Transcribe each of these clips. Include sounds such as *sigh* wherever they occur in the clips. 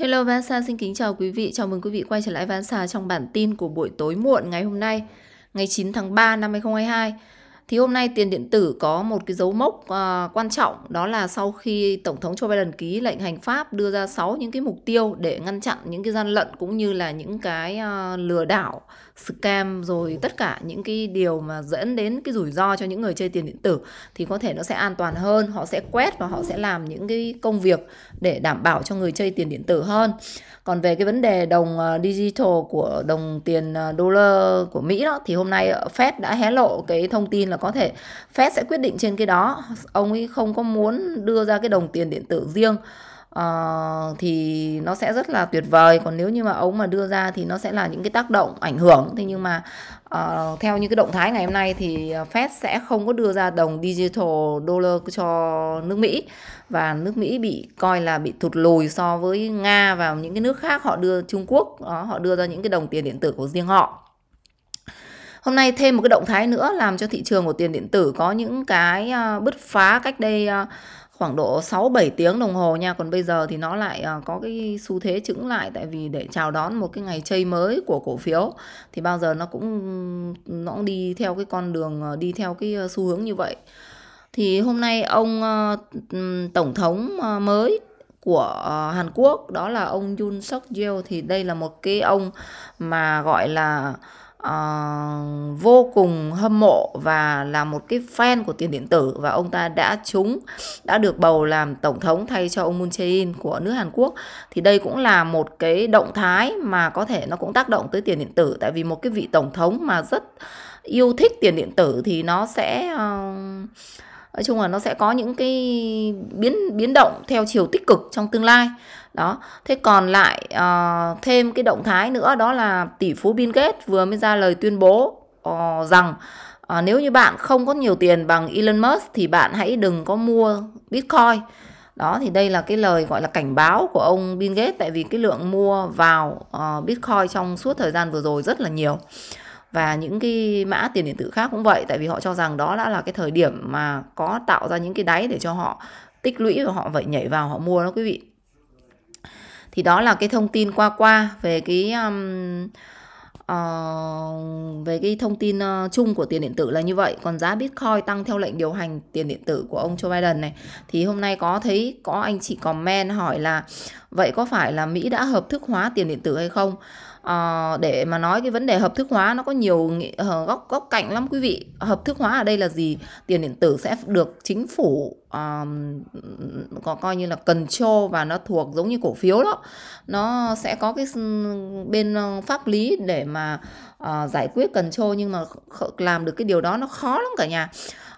Hello Vansa xin kính chào quý vị, chào mừng quý vị quay trở lại Vansa trong bản tin của buổi tối muộn ngày hôm nay, ngày 9 tháng 3 năm 2022. Thì hôm nay tiền điện tử có một cái dấu mốc uh, quan trọng đó là sau khi Tổng thống Joe Biden ký lệnh hành pháp đưa ra 6 những cái mục tiêu để ngăn chặn những cái gian lận cũng như là những cái uh, lừa đảo scam rồi tất cả những cái điều mà dẫn đến cái rủi ro cho những người chơi tiền điện tử thì có thể nó sẽ an toàn hơn họ sẽ quét và họ sẽ làm những cái công việc để đảm bảo cho người chơi tiền điện tử hơn còn về cái vấn đề đồng ờ, digital của đồng tiền đô ờ, la của Mỹ đó thì hôm nay ờ, Fed đã hé lộ cái thông tin là có thể Fed sẽ quyết định trên cái đó ông ấy không có muốn đưa ra cái đồng tiền điện tử riêng uh, thì nó sẽ rất là tuyệt vời còn nếu như mà ống mà đưa ra thì nó sẽ là những cái tác động ảnh hưởng thế nhưng mà uh, theo như cái động thái ngày hôm nay thì ờ, Fed sẽ không có đưa ra đồng digital dollar cho nước Mỹ và nước Mỹ bị coi là bị thụt lùi so với Nga và những cái nước khác họ đưa Trung Quốc đó, họ đưa ra những cái đồng tiền điện tử của riêng họ hôm nay thêm một cái động thái nữa làm cho thị trường của tiền điện tử có những cái bứt phá cách đây khoảng độ 6 7 tiếng đồng hồ nha, còn bây giờ thì nó lại à, có cái xu thế chững lại tại vì để chào đón một cái ngày chơi mới của cổ phiếu thì bao giờ nó cũng nó cũng đi theo cái con đường ờ, đi theo cái ờ, xu hướng như vậy. Thì hôm nay ông ờ, tổng thống mới của Hàn Quốc đó là ông Yoon Suk Yeol thì đây là một cái ông mà gọi là uh, vô cùng hâm mộ và là một cái fan của tiền điện tử và ông ta đã trúng đã được bầu làm tổng thống thay cho ông Moon Jae-in của nước Hàn Quốc thì đây cũng là một cái động thái mà có thể nó cũng tác động tới tiền điện tử tại vì một cái vị tổng thống mà rất yêu thích tiền điện tử thì nó sẽ uh, nói chung là nó sẽ có những cái biến biến động theo chiều tích cực trong tương lai đó thế còn lại uh, thêm cái động thái nữa đó là tỷ phú Bill Gates vừa mới ra lời tuyên bố uh, rằng uh, nếu như bạn không có nhiều tiền bằng Elon Musk thì bạn hãy đừng có mua Bitcoin đó thì đây là cái lời gọi là cảnh báo của ông Bill Gates tại vì cái lượng mua vào uh, Bitcoin trong suốt thời gian vừa rồi rất là nhiều và những cái mã tiền điện tử khác cũng vậy tại vì họ cho rằng đó đã là cái thời điểm mà có tạo ra những cái đáy để cho họ tích lũy và họ vậy nhảy vào họ mua đó quý vị thì đó là cái thông tin qua qua về cái um, uh, về cái thông tin uh, chung của tiền điện tử là như vậy còn giá bitcoin tăng theo lệnh điều hành tiền điện tử của ông Joe Biden này thì hôm nay có thấy có anh chị comment hỏi là vậy có phải là Mỹ đã hợp thức hóa tiền điện tử hay không à, để mà nói cái vấn đề hợp thức hóa nó có nhiều ờ, góc góc cạnh lắm quý vị hợp thức hóa ở đây là gì tiền điện tử sẽ được chính phủ um, có coi như là cần cho và nó thuộc giống như cổ phiếu đó nó sẽ có cái bên ờ, pháp lý để mà uh, giải quyết cần cho nhưng mà làm được cái điều đó nó khó lắm cả nhà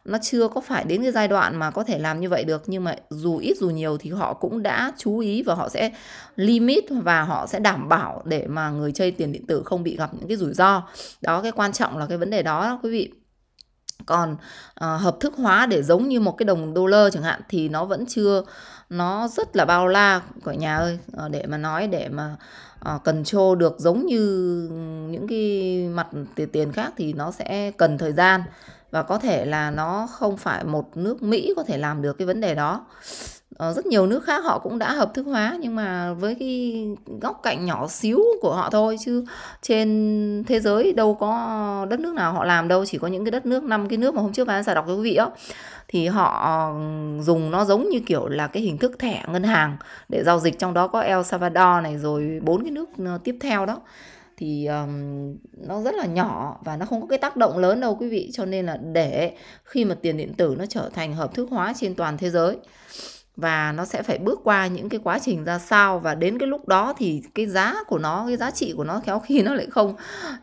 nó chưa có phải đến cái giai đoạn mà có thể làm như vậy được nhưng mà dù ít dù nhiều thì họ cũng đã chú ý và họ sẽ limit và họ sẽ đảm bảo để mà người chơi tiền điện tử không bị gặp những cái rủi ro đó cái quan trọng là cái vấn đề đó, đó quý vị còn uh, hợp thức hóa để giống như một cái đồng đô la chẳng hạn thì nó vẫn chưa nó rất là bao la cả nhà ơi ờ, để mà nói để mà ờ, cần trô được giống như những cái mặt tiền khác thì nó sẽ cần thời gian và có thể là nó không phải một nước Mỹ có thể làm được cái vấn đề đó ờ, rất nhiều nước khác họ cũng đã hợp thức hóa nhưng mà với cái góc cạnh nhỏ xíu của họ thôi chứ trên thế giới đâu có đất nước nào họ làm đâu chỉ có những cái đất nước năm cái nước mà hôm trước bán giả đọc cho quý vị á thì họ dùng nó giống như kiểu là cái hình thức thẻ ngân hàng để giao dịch trong đó có El Salvador này rồi bốn cái nước ờ, tiếp theo đó thì um, nó rất là nhỏ và nó không có cái tác động lớn đâu quý vị cho nên là để khi mà tiền điện tử nó trở thành hợp thức hóa trên toàn thế giới và nó sẽ phải bước qua những cái quá trình ra sao và đến cái lúc đó thì cái giá của nó cái giá trị của nó khéo khi nó lại không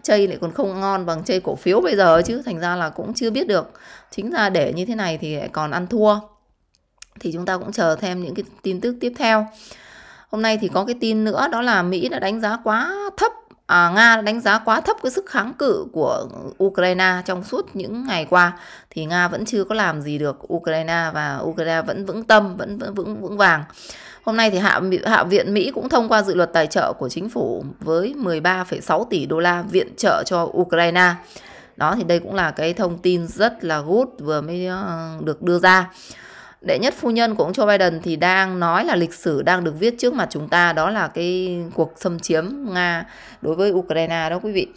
chơi lại còn không ngon bằng chơi cổ phiếu bây giờ chứ thành ra là cũng chưa biết được chính ra để như thế này thì lại còn ăn thua thì chúng ta cũng chờ thêm những cái tin tức tiếp theo hôm nay thì có cái tin nữa đó là mỹ đã đánh giá quá thấp à, Nga đánh giá quá thấp cái sức kháng cự của Ukraine trong suốt những ngày qua thì Nga vẫn chưa có làm gì được Ukraine và Ukraine vẫn vững tâm vẫn vững vững vàng Hôm nay thì Hạ, Hạ viện Mỹ cũng thông qua dự luật tài trợ của chính phủ với 13,6 tỷ đô la viện trợ cho Ukraine. Đó thì đây cũng là cái thông tin rất là good vừa mới ờ, được đưa ra đệ nhất phu nhân của ông Joe Biden thì đang nói là lịch sử đang được viết trước mặt chúng ta đó là cái cuộc xâm chiếm Nga đối với Ukraine đó quý vị.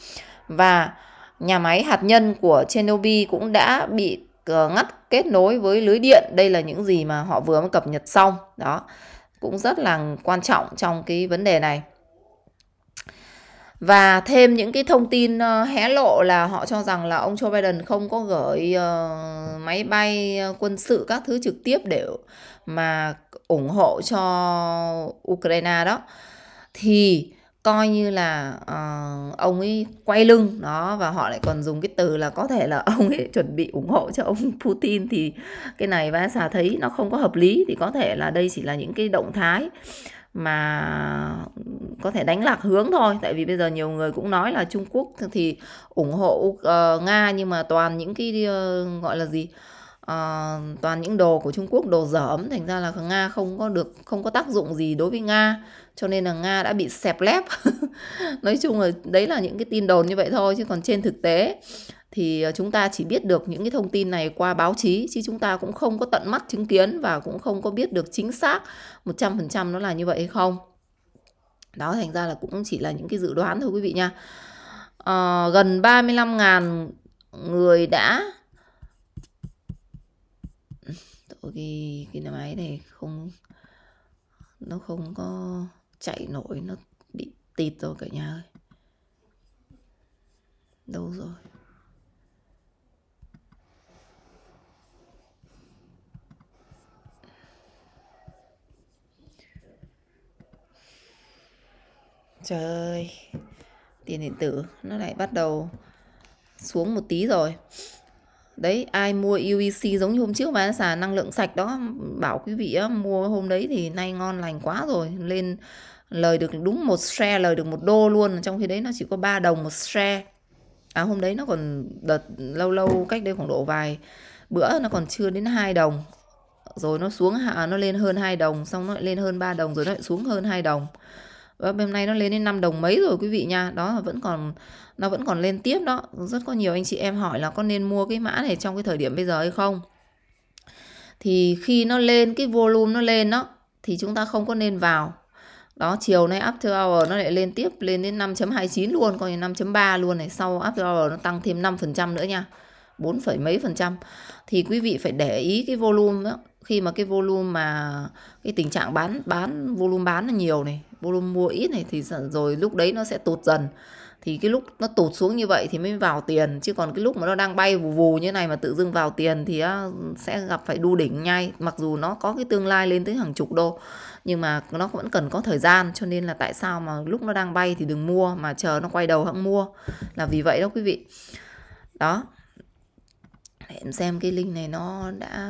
Và nhà máy hạt nhân của Chernobyl cũng đã bị ờ, ngắt kết nối với lưới điện. Đây là những gì mà họ vừa mới cập nhật xong. Đó, cũng rất là quan trọng trong cái vấn đề này và thêm những cái thông tin ờ, hé lộ là họ cho rằng là ông Joe Biden không có gửi uh, máy bay ờ, quân sự các thứ trực tiếp để mà ủng hộ cho Ukraine đó thì coi như là uh, ông ấy quay lưng đó và họ lại còn dùng cái từ là có thể là *laughs* ông ấy chuẩn bị ủng hộ cho ông Putin thì cái này Vasa thấy nó không có hợp lý thì có thể là đây chỉ là những cái động thái mà có thể đánh lạc hướng thôi tại vì bây giờ nhiều người cũng nói là Trung Quốc thì ủng hộ uh, Nga nhưng mà toàn những cái uh, gọi là gì uh, toàn những đồ của Trung Quốc đồ dởm thành ra là Nga không có được không có tác dụng gì đối với Nga cho nên là Nga đã bị xẹp lép *laughs* nói chung là đấy là những cái tin đồn như vậy thôi chứ còn trên thực tế thì ờ, chúng ta chỉ biết được những cái thông tin này qua báo chí chứ chúng ta cũng không có tận mắt chứng kiến và cũng không có biết được chính xác 100% nó là như vậy hay không. Đó thành ra là cũng chỉ là những cái dự đoán thôi quý vị nha. À, gần 35.000 người đã Tội cái cái máy này không nó không có chạy nổi nó bị tịt rồi cả nhà ơi. Đâu rồi? trời ơi tiền điện tử nó lại bắt đầu xuống một tí rồi đấy ai mua UEC giống như hôm trước mà xà năng lượng sạch đó bảo quý vị á, mua hôm đấy thì nay ngon lành quá rồi lên lời được đúng một share lời được một đô luôn trong khi đấy nó chỉ có 3 đồng một share à hôm đấy nó còn đợt lâu lâu cách đây khoảng độ vài bữa nó còn chưa đến 2 đồng rồi nó xuống hạ nó lên hơn 2 đồng xong nó lại lên hơn 3 đồng rồi nó lại xuống hơn 2 đồng và hôm nay nó lên đến 5 đồng mấy rồi quý vị nha đó vẫn còn nó vẫn còn lên tiếp đó rất có nhiều anh chị em hỏi là có nên mua cái mã này trong cái thời điểm bây giờ hay không thì khi nó lên cái volume nó lên đó thì chúng ta không có nên vào đó chiều nay after hour nó lại lên tiếp lên đến 5.29 luôn coi như 5.3 luôn này sau after hour nó tăng thêm 5% nữa nha 4, mấy phần trăm thì quý vị phải để ý cái volume đó khi mà cái volume mà cái tình trạng bán bán volume bán là nhiều này volume mua ít này thì rồi lúc đấy nó sẽ tụt dần thì cái lúc nó tụt xuống như vậy thì mới vào tiền chứ còn cái lúc mà nó đang bay vù vù như này mà tự dưng vào tiền thì sẽ gặp phải đu đỉnh ngay mặc dù nó có cái tương lai lên tới hàng chục đô nhưng mà nó vẫn cần có thời gian cho nên là tại sao mà lúc nó đang bay thì đừng mua mà chờ nó quay đầu hãng mua là vì vậy đó quý vị đó để em xem cái link này nó đã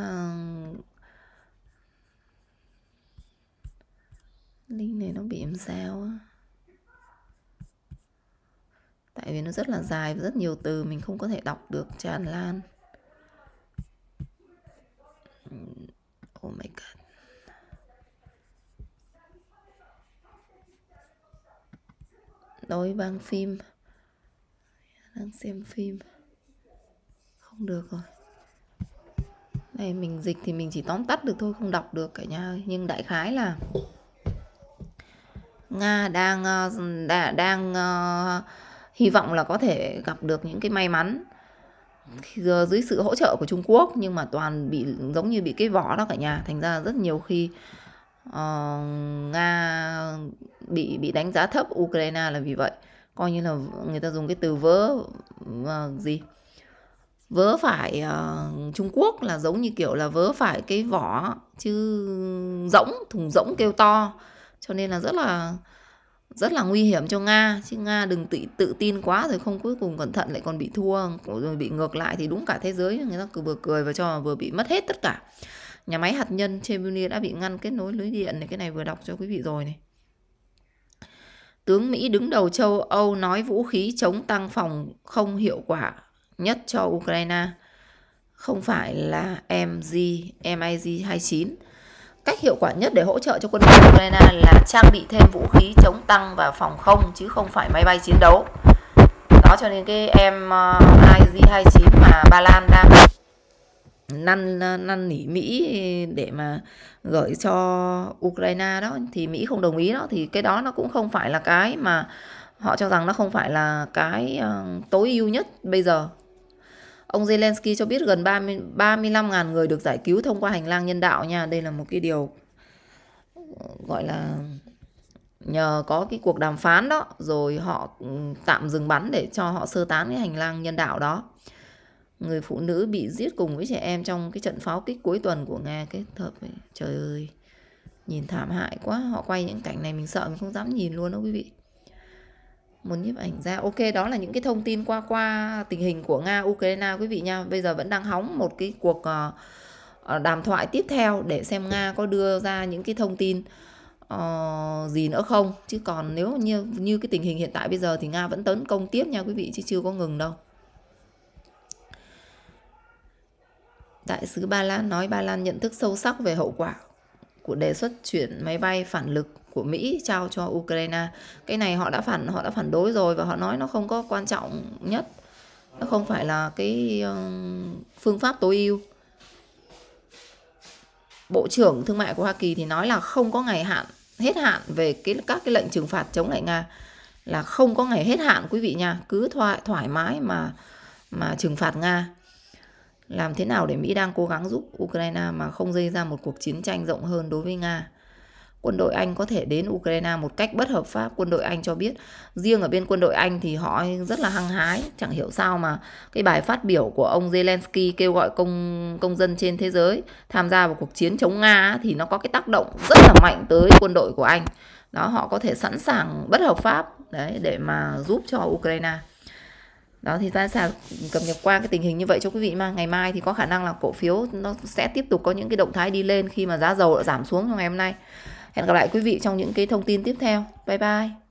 link này nó bị làm sao á tại vì nó rất là dài và rất nhiều từ mình không có thể đọc được tràn lan oh my god đôi băng phim đang xem phim không được rồi này mình dịch thì mình chỉ tóm tắt được thôi không đọc được cả nhà ơi nhưng đại khái là nga đang ờ, đã, đang uh, hy vọng là có thể gặp được những cái may mắn dưới sự hỗ trợ của Trung Quốc nhưng mà toàn bị giống như bị cái vỏ đó cả nhà thành ra rất nhiều khi uh, nga bị bị đánh giá thấp Ukraine là vì vậy coi như là người ta dùng cái từ vớ uh, gì vớ phải uh, Trung Quốc là giống như kiểu là vớ phải cái vỏ chứ rỗng thùng rỗng kêu to cho nên là rất là rất là nguy hiểm cho Nga chứ Nga đừng tự, tự tin quá rồi không cuối cùng cẩn thận lại còn bị thua rồi bị ngược lại thì đúng cả thế giới người ta cứ vừa cười và cho vừa bị mất hết tất cả nhà máy hạt nhân Chernobyl đã bị ngăn kết nối lưới điện này cái này vừa đọc cho quý vị rồi này tướng Mỹ đứng đầu châu Âu nói vũ khí chống tăng phòng không hiệu quả nhất cho Ukraine không phải là MG MiG 29 cách hiệu quả nhất để hỗ trợ cho quân đội Ukraine là trang bị thêm vũ khí chống tăng và phòng không chứ không phải máy bay chiến đấu đó cho nên cái em ờ, IG-29 mà Ba Lan đang năn năn nỉ Mỹ để mà gửi cho Ukraine đó thì Mỹ không đồng ý đó thì cái đó nó cũng không phải là cái mà họ cho rằng nó không phải là cái ờ, tối ưu nhất bây giờ Ông Zelensky cho biết gần 30, 35.000 người được giải cứu thông qua hành lang nhân đạo nha. Đây là một cái điều ờ, gọi là nhờ có cái cuộc đàm phán đó rồi họ ừ, tạm dừng bắn để cho họ sơ tán cái hành lang nhân đạo đó người phụ nữ bị giết cùng với trẻ em trong cái trận pháo kích cuối tuần của nga cái thật trời ơi nhìn thảm hại quá họ quay những cảnh này mình sợ mình không dám nhìn luôn đó quý vị một nhiếp ảnh gia ok đó là những cái thông tin qua qua tình hình của nga ukraine quý vị nha bây giờ vẫn đang hóng một cái cuộc uh, đàm thoại tiếp theo để xem nga có đưa ra những cái thông tin uh, gì nữa không chứ còn nếu như như cái tình hình hiện tại bây giờ thì nga vẫn tấn công tiếp nha quý vị chứ chưa có ngừng đâu đại sứ ba lan nói ba lan nhận thức sâu sắc về hậu quả của đề xuất chuyển máy bay phản lực của Mỹ trao cho Ukraine. Cái này họ đã phản họ đã phản đối rồi và họ nói nó không có quan trọng nhất. Nó không phải là cái phương pháp tối ưu. Bộ trưởng Thương mại của Hoa Kỳ thì nói là không có ngày hạn hết hạn về cái các cái lệnh trừng phạt chống lại Nga là không có ngày hết hạn quý vị nha, cứ thoải thoải mái mà mà trừng phạt Nga làm thế nào để Mỹ đang cố gắng giúp Ukraine mà không gây ra một cuộc chiến tranh rộng hơn đối với Nga. Quân đội Anh có thể đến Ukraine một cách bất hợp pháp, quân đội Anh cho biết. Riêng ở bên quân đội Anh thì họ rất là hăng hái, chẳng hiểu sao mà cái bài phát biểu của ông Zelensky kêu gọi công công dân trên thế giới tham gia vào cuộc chiến chống Nga thì nó có cái tác động rất là mạnh tới quân đội của Anh. Đó họ có thể sẵn sàng bất hợp pháp đấy để mà giúp cho Ukraine đó thì ta sẽ cập nhật qua cái tình hình như vậy cho quý vị mà ngày mai thì có khả năng là cổ phiếu nó sẽ tiếp tục có những cái động thái đi lên khi mà giá dầu đã giảm xuống trong ngày hôm nay hẹn gặp lại quý vị trong những cái thông tin tiếp theo bye bye